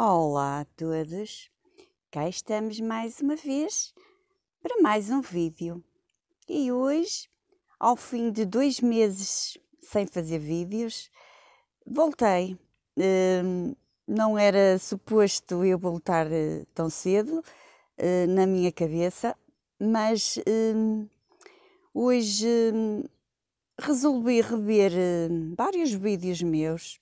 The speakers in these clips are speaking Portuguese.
Olá a todos! Cá estamos mais uma vez para mais um vídeo. E hoje, ao fim de dois meses sem fazer vídeos, voltei. Hum, não era suposto eu voltar eh, tão cedo eh, na minha cabeça, mas hum, hoje hum, resolvi rever vários vídeos meus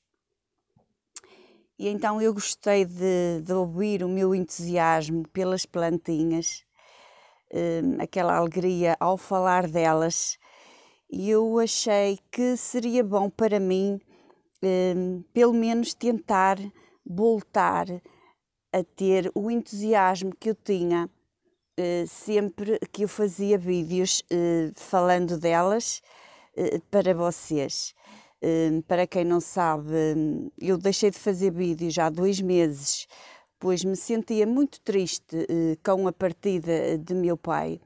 e então eu gostei de, de ouvir o meu entusiasmo pelas plantinhas, hum, aquela alegria ao falar delas, e eu achei que seria bom para mim, hum, pelo menos, tentar voltar a ter o entusiasmo que eu tinha eh, sempre que eu fazia vídeos eh, falando delas eh, para vocês. Hum, para quem não sabe, hum, eu deixei de fazer vídeo já há dois meses, pois me sentia muito triste eh, com a partida eh, de meu pai.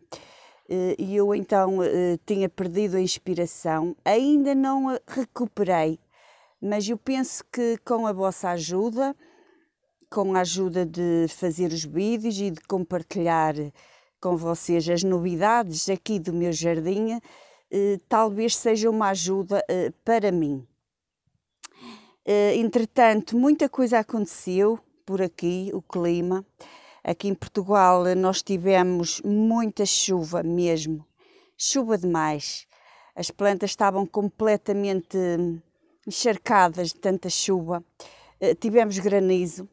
Eh, e eu então tinha perdido a inspiração, ainda não a recuperei, mas eu penso que com a vossa ajuda, com a ajuda de fazer os vídeos e de compartilhar com vocês as novidades aqui do meu jardim, eh, talvez seja uma ajuda eh, para mim. Eh, entretanto, muita coisa aconteceu por aqui, o clima. Aqui em Portugal nós tivemos muita chuva mesmo, chuva demais. As plantas estavam completamente hum, encharcadas de tanta chuva. Tivemos granizo,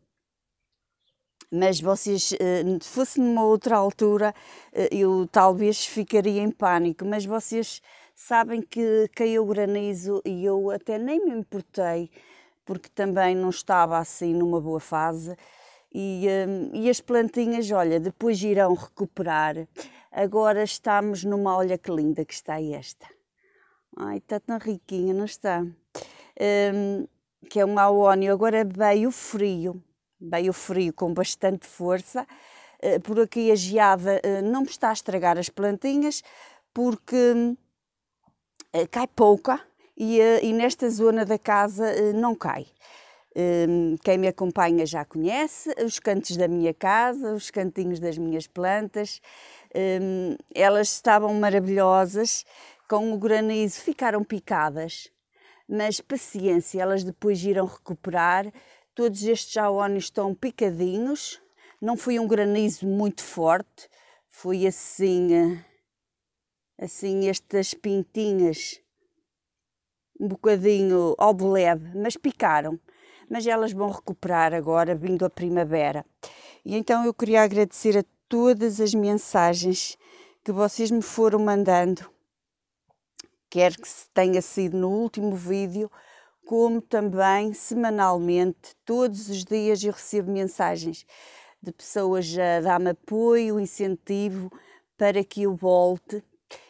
mas vocês, se eh, fosse numa outra altura, eh, eu talvez ficaria em pânico, mas vocês sabem que caiu granizo e eu até nem me importei, porque também não estava assim numa boa fase. E, ehm, e as plantinhas, olha, depois irão recuperar. Agora estamos numa, olha que linda que está esta. Ai, está tão riquinha, não está? Um, ehm, que é um aónio. Agora veio é frio Bem, o frio com bastante força. Eh, por aqui a geada eh, não me está a estragar as plantinhas, porque eh, cai pouca e, e nesta zona da casa não cai. Ehm, quem me acompanha já conhece os cantos da minha casa, os cantinhos das minhas plantas. Ehm, elas estavam maravilhosas, com o granizo ficaram picadas, mas paciência, elas depois irão recuperar Todos estes jaones estão picadinhos. Não foi um granizo muito forte, foi assim, eh, assim estas pintinhas um bocadinho ao de leve, mas picaram. Mas elas vão recuperar agora, vindo a primavera. E então eu queria agradecer a todas as mensagens que vocês me foram mandando, quer que tenha sido no último vídeo, como também semanalmente, todos os dias eu recebo mensagens de pessoas a dar-me apoio, incentivo para que eu volte.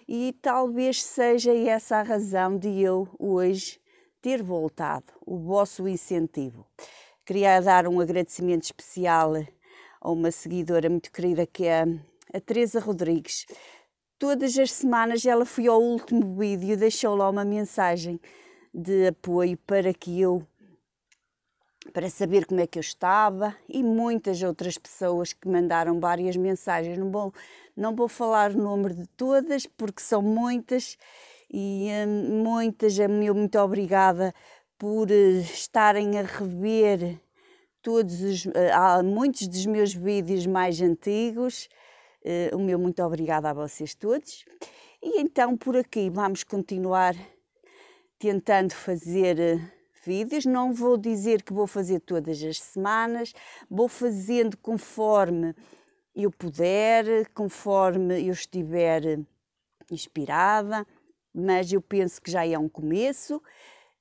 E talvez seja essa a razão de eu hoje ter voltado, o vosso incentivo. Queria dar um agradecimento especial a uma seguidora muito querida que é a Teresa Rodrigues. Todas as semanas ela foi ao último vídeo e deixou lá uma mensagem de apoio para que eu para saber como é que eu estava e muitas outras pessoas que mandaram várias mensagens. Não vou, não vou falar o número de todas porque são muitas e hum, muitas, é eu muito obrigada por uh, estarem a rever todos os, uh, muitos dos meus vídeos mais antigos. Uh, o meu muito obrigada a vocês todos. E então por aqui vamos continuar tentando fazer eh, vídeos. Não vou dizer que vou fazer todas as semanas, vou fazendo conforme eu puder, conforme eu estiver eh, inspirada, mas eu penso que já é um começo.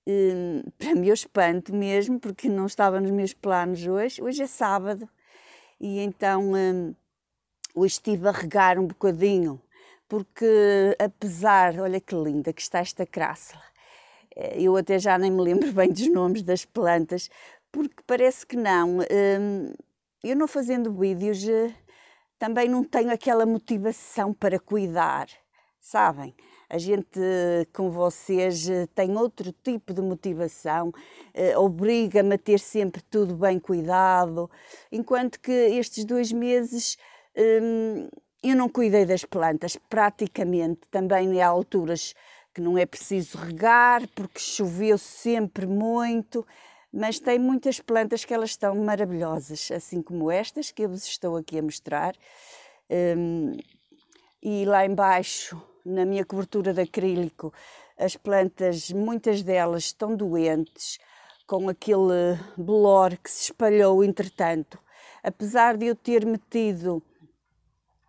Hum, para eu espanto mesmo, porque não estava nos meus planos hoje. Hoje é sábado e então hum, hoje estive a regar um bocadinho, porque apesar, olha que linda que está esta crássula, eh, eu até já nem me lembro bem dos nomes das plantas, porque parece que não. Hum, eu não fazendo vídeos eh, também não tenho aquela motivação para cuidar, sabem? A gente eh, com vocês tem outro tipo de motivação, obriga-me a ter sempre tudo bem cuidado, enquanto que estes dois meses hum, eu não cuidei das plantas praticamente, também há alturas que não é preciso regar porque choveu sempre muito, mas tem muitas plantas que elas estão maravilhosas, assim como estas que eu vos estou aqui a mostrar. Um, e lá embaixo, na minha cobertura de acrílico, as plantas, muitas delas estão doentes, com aquele blor que se espalhou entretanto. Apesar de eu ter metido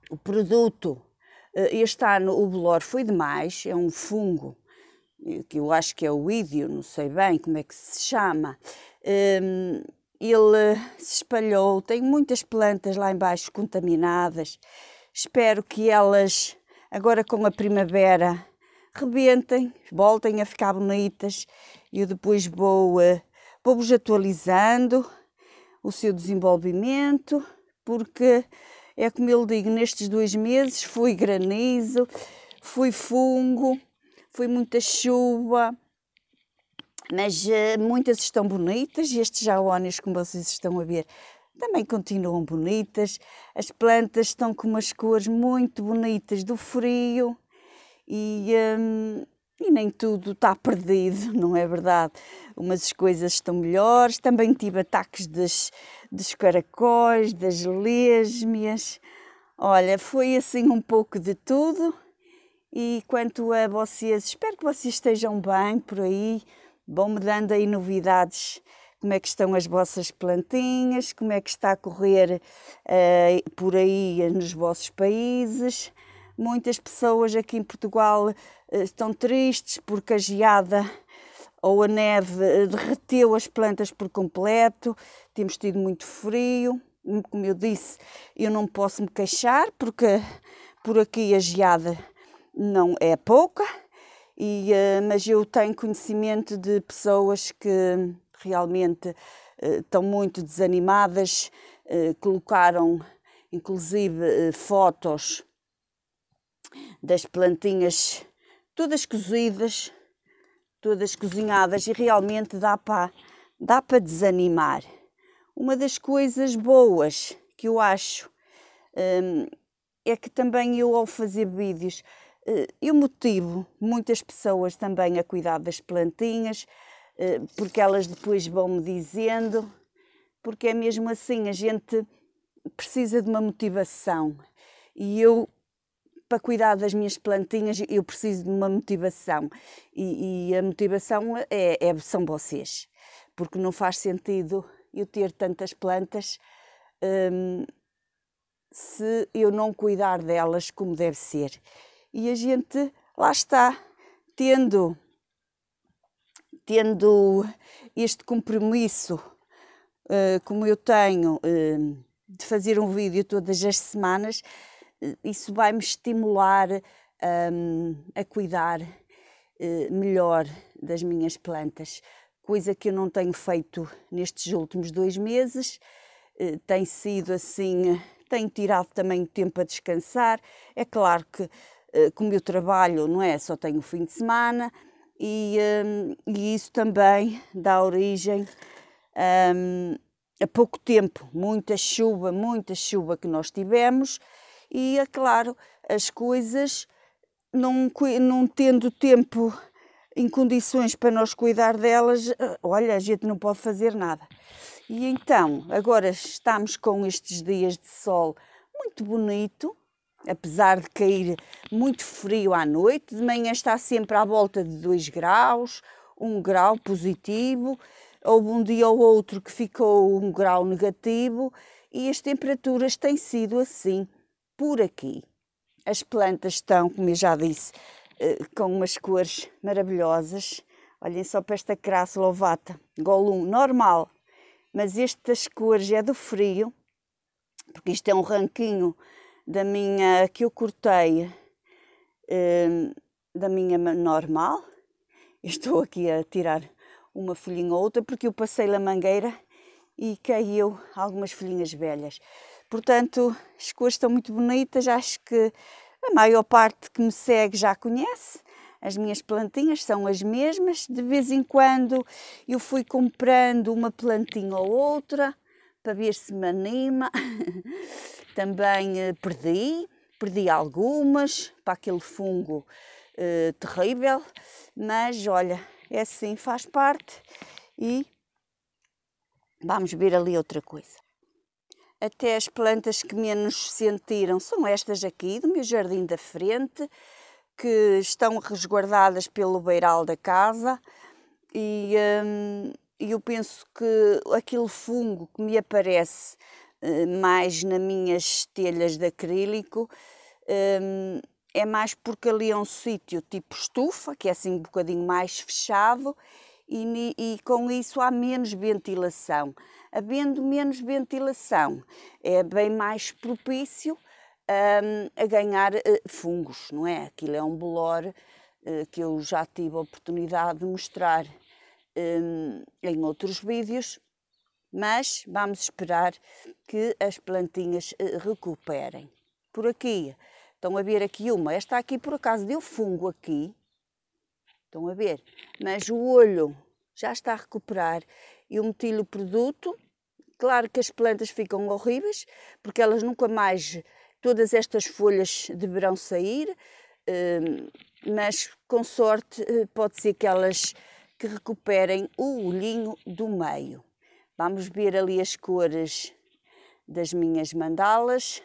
o produto eh, este ano o bolor foi demais, é um fungo eh, que eu acho que é o ídio, não sei bem como é que se chama. Ehm, ele se espalhou, tem muitas plantas lá embaixo contaminadas. Espero que elas, agora com a primavera, rebentem, voltem a ficar bonitas e eu depois vou, eh, vou-vos atualizando o seu desenvolvimento, porque é como eu digo, nestes dois meses foi granizo, foi fungo, foi muita chuva, mas eh, muitas estão bonitas. Estes jaónios, como vocês estão a ver, também continuam bonitas. As plantas estão com umas cores muito bonitas do frio e. Hum, e nem tudo está perdido, não é verdade? Umas coisas estão melhores. Também tive ataques das, dos caracóis, das lesmias. Olha, foi assim um pouco de tudo. E quanto a vocês, espero que vocês estejam bem por aí. Vão-me dando aí novidades. Como é que estão as vossas plantinhas? Como é que está a correr uh, por aí nos vossos países? Muitas pessoas aqui em Portugal eh, estão tristes porque a geada ou a neve eh, derreteu as plantas por completo, temos tido muito frio. Como eu disse, eu não posso me queixar porque por aqui a geada não é pouca, e, eh, mas eu tenho conhecimento de pessoas que realmente estão muito desanimadas, colocaram inclusive fotos das plantinhas todas cozidas, todas cozinhadas e realmente dá para dá para desanimar. Uma das coisas boas que eu acho hum, é que também eu ao fazer vídeos eh, eu motivo muitas pessoas também a cuidar das plantinhas, eh, porque elas depois vão me dizendo, porque é mesmo assim, a gente precisa de uma motivação. E eu para cuidar das minhas plantinhas eu preciso de uma motivação e, e a motivação é, é, são vocês, porque não faz sentido eu ter tantas plantas hum, se eu não cuidar delas como deve ser. E a gente lá está tendo tendo este compromisso uh, como eu tenho uh, de fazer um vídeo todas as semanas isso vai me estimular um, a cuidar uh, melhor das minhas plantas, coisa que eu não tenho feito nestes últimos dois meses. Uh, tem sido assim, tenho tirado também tempo a descansar. É claro que, uh, eh, como eu trabalho, não é? Só tenho fim de semana e, um, e isso também dá origem. Um, a pouco tempo, muita chuva, muita chuva que nós tivemos, e, é claro, as coisas, não, não tendo tempo em condições para nós cuidar delas, eh, olha, a gente não pode fazer nada. E então, agora estamos com estes dias de sol muito bonito, apesar de cair muito frio à noite, de manhã está sempre à volta de 2 graus, 1 um grau positivo, houve um dia ou outro que ficou 1 um grau negativo, e as temperaturas têm sido assim por aqui. As plantas estão, como eu já disse, eh, com umas cores maravilhosas. Olhem só para esta crassa lovata, golum, normal. Mas estas cores é do frio, porque isto é um ranquinho da minha que eu cortei eh, da minha normal. Estou aqui a tirar uma folhinha ou outra porque eu passei na mangueira e caiu algumas folhinhas velhas. Portanto, as cores estão muito bonitas, acho que a maior parte que me segue já conhece. As minhas plantinhas são as mesmas. De vez em quando eu fui comprando uma plantinha ou outra para ver se me anima. Também eh, perdi, perdi algumas para aquele fungo eh, terrível, mas olha, é assim, faz parte e vamos ver ali outra coisa até as plantas que menos sentiram são estas aqui do meu jardim da frente, que estão resguardadas pelo beiral da casa e hum, eu penso que aquele fungo que me aparece eh, mais nas minhas telhas de acrílico hum, é mais porque ali é um sítio tipo estufa, que é assim um bocadinho mais fechado e, e com isso há menos ventilação. Havendo menos ventilação, é bem mais propício um, a ganhar uh, fungos, não é? Aquilo é um bolor uh, que eu já tive a oportunidade de mostrar um, em outros vídeos, mas vamos esperar que as plantinhas uh, recuperem. Por aqui, estão a ver aqui uma, esta aqui por acaso deu fungo aqui, Estão a ver? Mas o olho já está a recuperar. Eu meti-lhe o produto. Claro que as plantas ficam horríveis, porque elas nunca mais, todas estas folhas deverão sair, hum, mas com sorte eh, pode ser que elas que recuperem o olhinho do meio. Vamos ver ali as cores das minhas mandalas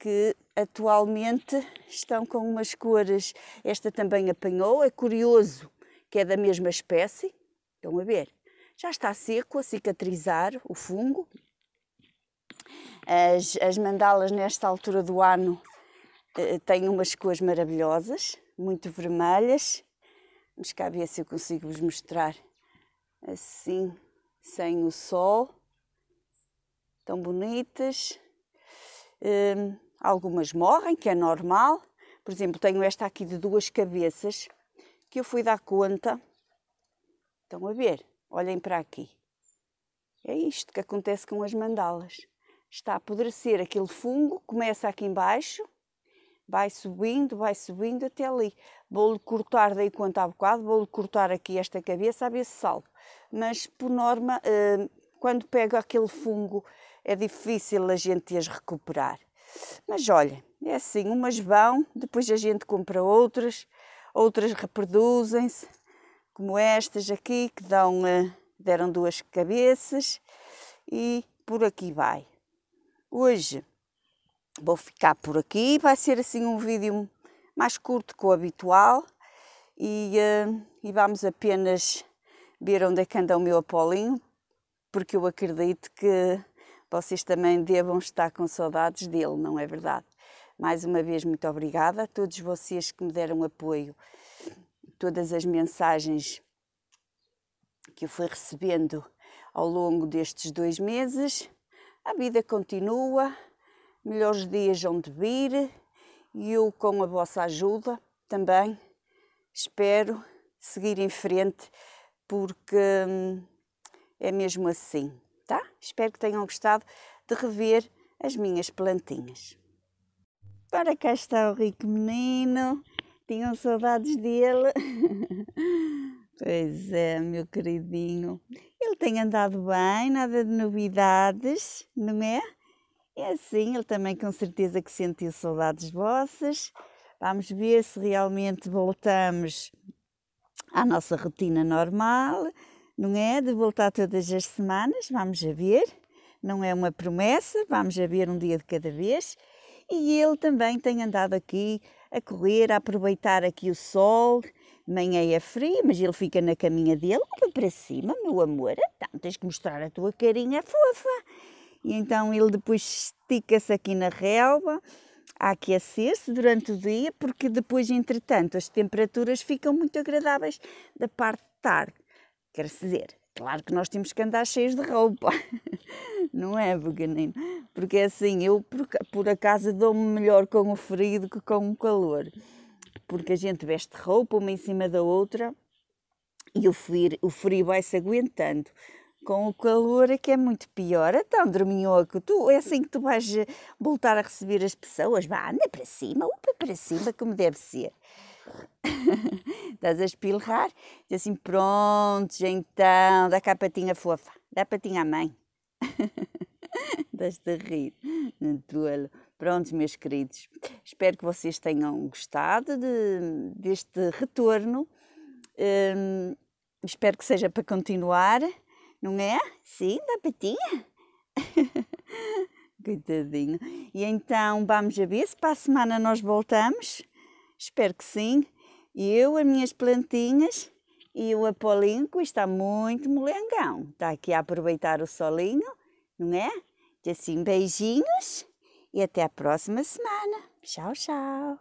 que atualmente estão com umas cores. Esta também apanhou, é curioso que é da mesma espécie. Estão a ver? Já está seco a cicatrizar o fungo. As, as mandalas, nesta altura do ano, eh, têm umas cores maravilhosas, muito vermelhas. Vamos cá ver se eu consigo vos mostrar assim, sem o sol. Tão bonitas. Hum, Algumas morrem, que é normal. Por exemplo, tenho esta aqui de duas cabeças que eu fui dar conta. Estão a ver? Olhem para aqui. É isto que acontece com as mandalas. Está a apodrecer aquele fungo, começa aqui embaixo, vai subindo, vai subindo até ali. Vou-lhe cortar daí quanto há bocado, vou-lhe cortar aqui esta cabeça a ver se salvo. Mas, por norma, eh, quando pega aquele fungo, é difícil a gente as recuperar. Mas olha, é assim, umas vão, depois a gente compra outras, outras reproduzem-se, como estas aqui que dão, eh, deram duas cabeças e por aqui vai. Hoje vou ficar por aqui, vai ser assim um vídeo mais curto que o habitual e, eh, e vamos apenas ver onde é que anda o meu Apolinho, porque eu acredito que vocês também devam estar com saudades dele, não é verdade? Mais uma vez, muito obrigada a todos vocês que me deram apoio, todas as mensagens que eu fui recebendo ao longo destes dois meses. A vida continua, melhores dias vão de vir e eu, com a vossa ajuda, também espero seguir em frente porque hum, é mesmo assim tá? Espero que tenham gostado de rever as minhas plantinhas. Para cá está o rico menino. Tinham saudades dele. pois é, meu queridinho. Ele tem andado bem, nada de novidades, não é? É assim, ele também com certeza que sentiu saudades vossas. Vamos ver se realmente voltamos à nossa rotina normal não é de voltar todas as semanas, vamos a ver. Não é uma promessa, vamos a ver um dia de cada vez. E ele também tem andado aqui a correr, a aproveitar aqui o sol. Manhã é frio, mas ele fica na caminha dele. Olha para cima, meu amor. Então, tens que mostrar a tua carinha fofa. E então ele depois estica-se aqui na relva a aquecer-se durante o dia, porque depois, entretanto, as temperaturas ficam muito agradáveis da parte de tarde quer dizer, claro que nós temos que andar cheios de roupa, não é, Buganino? Porque é assim, eu por, por acaso dou-me melhor com o frio do que com o calor, porque a gente veste roupa uma em cima da outra e o frio, o frio vai-se aguentando. Com o calor é que é muito pior. Então, dorminhoco, tu, é assim que tu vais eh, voltar a receber as pessoas? Vá, anda para cima, upa para cima, como deve ser. Estás a espirrar? Diz assim, pronto, então, dá cá a patinha fofa, dá a patinha à mãe. Estás-te a rir, Pronto, Prontos, meus queridos, espero que vocês tenham gostado de, deste retorno. Hum, espero que seja para continuar, não é? Sim, dá patinha. Coitadinho. E então vamos a ver se para a semana nós voltamos. Espero que sim. Eu, as minhas plantinhas e o apolinco está muito molengão. Está aqui a aproveitar o solinho, não é? E assim, beijinhos e até a próxima semana. Tchau, tchau.